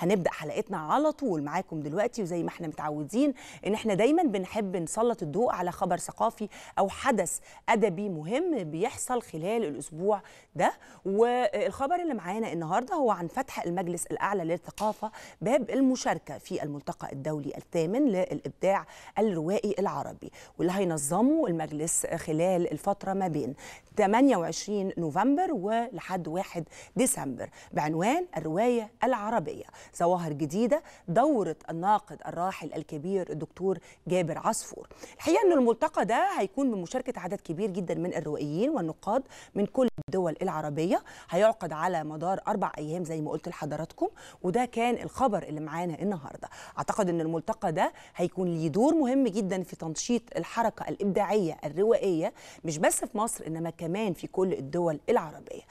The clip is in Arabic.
هنبدا حلقتنا على طول معاكم دلوقتي وزي ما احنا متعودين ان احنا دايما بنحب نسلط الضوء على خبر ثقافي او حدث ادبي مهم بيحصل خلال الاسبوع ده والخبر اللي معانا النهارده هو عن فتح المجلس الاعلى للثقافه باب المشاركه في الملتقى الدولي الثامن للابداع الروائي العربي واللي هينظمه المجلس خلال الفتره ما بين 28 نوفمبر ولحد 1 ديسمبر بعنوان الروايه العربيه ظواهر جديدة دورة الناقد الراحل الكبير الدكتور جابر عصفور الحقيقة أن الملتقى ده هيكون بمشاركة عدد كبير جدا من الروائيين والنقاد من كل الدول العربية هيعقد على مدار أربع أيام زي ما قلت لحضراتكم وده كان الخبر اللي معانا النهاردة أعتقد أن الملتقى ده هيكون ليه دور مهم جدا في تنشيط الحركة الإبداعية الروائية مش بس في مصر إنما كمان في كل الدول العربية